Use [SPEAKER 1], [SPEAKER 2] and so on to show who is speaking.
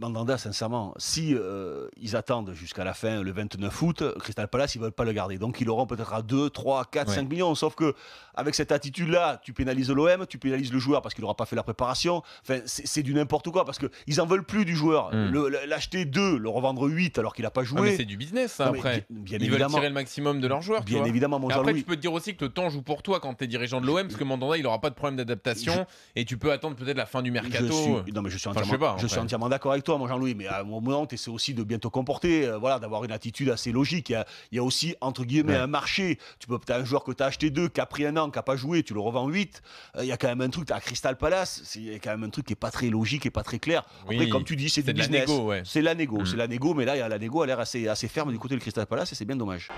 [SPEAKER 1] Mandanda, sincèrement, si euh, ils attendent jusqu'à la fin, le 29 août, Crystal Palace, ils veulent pas le garder. Donc ils l'auront peut-être à 2, 3, 4, 5 millions. Sauf que avec cette attitude-là, tu pénalises l'OM, tu pénalises le joueur parce qu'il n'aura pas fait la préparation. Enfin, c'est du n'importe quoi parce qu'ils en veulent plus du joueur. Hmm. L'acheter 2, le revendre 8 alors qu'il n'a pas ah, joué. c'est du business, hein, après. Bien, ils évidemment. veulent tirer le
[SPEAKER 2] maximum de leurs joueurs. Bien évidemment, mon Après, tu peux te dire aussi que le temps joue pour toi quand tu es dirigeant de l'OM parce que Mandanda, il n'aura pas de problème d'adaptation et tu peux attendre peut-être la fin du mercato. Je euh. Non,
[SPEAKER 1] mais je suis entièrement, suis entièrement d'accord avec toi, Jean-Louis, mais à un moment, tu essaies aussi de bien te comporter, euh, voilà, d'avoir une attitude assez logique. Il y a, aussi, entre guillemets, un marché. Tu peux, as un joueur que tu as acheté deux, qui a pris un an, qui n'a pas joué, tu le revends 8. Euh, il y a quand même un truc, tu as Crystal Palace, il y a quand même un truc qui n'est pas très logique et pas très clair. Après, comme tu dis, c'est du business. C'est la négo, mm. c'est la négo, mais là, il y a la négo, elle a l'air assez, assez ferme du côté de Crystal Palace et c'est bien dommage.